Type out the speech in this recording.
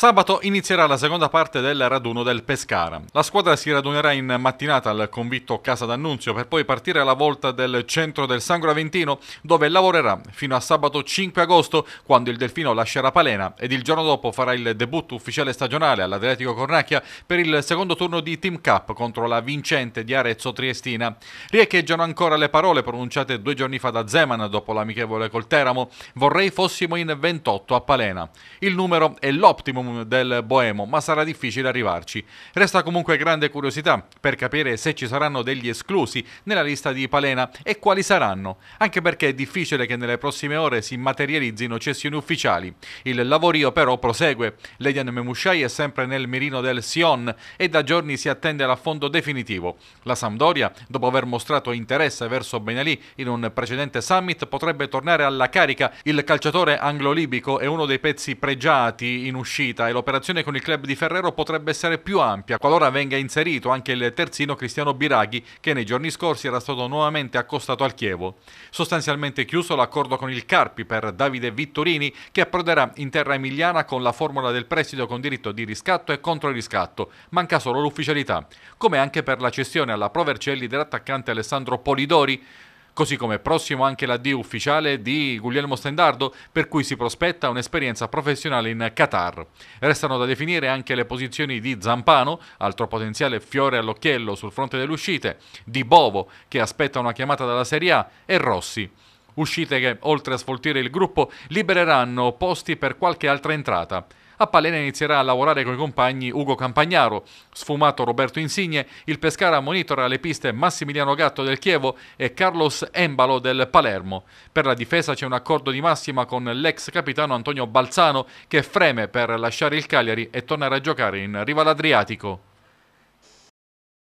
Sabato inizierà la seconda parte del raduno del Pescara. La squadra si radunerà in mattinata al convitto Casa d'Annunzio per poi partire alla volta del centro del Sangro Aventino dove lavorerà fino a sabato 5 agosto quando il Delfino lascerà Palena ed il giorno dopo farà il debutto ufficiale stagionale all'Adriatico Cornacchia per il secondo turno di Team Cup contro la vincente di Arezzo Triestina. Riecheggiano ancora le parole pronunciate due giorni fa da Zeman dopo l'amichevole col Teramo. Vorrei fossimo in 28 a Palena. Il numero è l'optimum del Boemo, ma sarà difficile arrivarci. Resta comunque grande curiosità per capire se ci saranno degli esclusi nella lista di Palena e quali saranno, anche perché è difficile che nelle prossime ore si materializzino cessioni ufficiali. Il lavorio però prosegue. Ledian Memushai è sempre nel mirino del Sion e da giorni si attende l'affondo definitivo. La Sampdoria, dopo aver mostrato interesse verso Benalì in un precedente summit, potrebbe tornare alla carica. Il calciatore anglo-libico è uno dei pezzi pregiati in uscita partita e l'operazione con il club di Ferrero potrebbe essere più ampia qualora venga inserito anche il terzino Cristiano Biraghi che nei giorni scorsi era stato nuovamente accostato al Chievo. Sostanzialmente chiuso l'accordo con il Carpi per Davide Vittorini che approderà in terra emiliana con la formula del prestito con diritto di riscatto e controriscatto, manca solo l'ufficialità, come anche per la cessione alla Provercelli dell'attaccante Alessandro Polidori Così come prossimo anche l'addio ufficiale di Guglielmo Stendardo, per cui si prospetta un'esperienza professionale in Qatar. Restano da definire anche le posizioni di Zampano, altro potenziale fiore all'occhiello sul fronte delle uscite, di Bovo, che aspetta una chiamata dalla Serie A, e Rossi. Uscite che, oltre a sfoltire il gruppo, libereranno posti per qualche altra entrata a Palena inizierà a lavorare con i compagni Ugo Campagnaro, sfumato Roberto Insigne, il Pescara monitora le piste Massimiliano Gatto del Chievo e Carlos Embalo del Palermo. Per la difesa c'è un accordo di massima con l'ex capitano Antonio Balzano che freme per lasciare il Cagliari e tornare a giocare in riva all'Adriatico.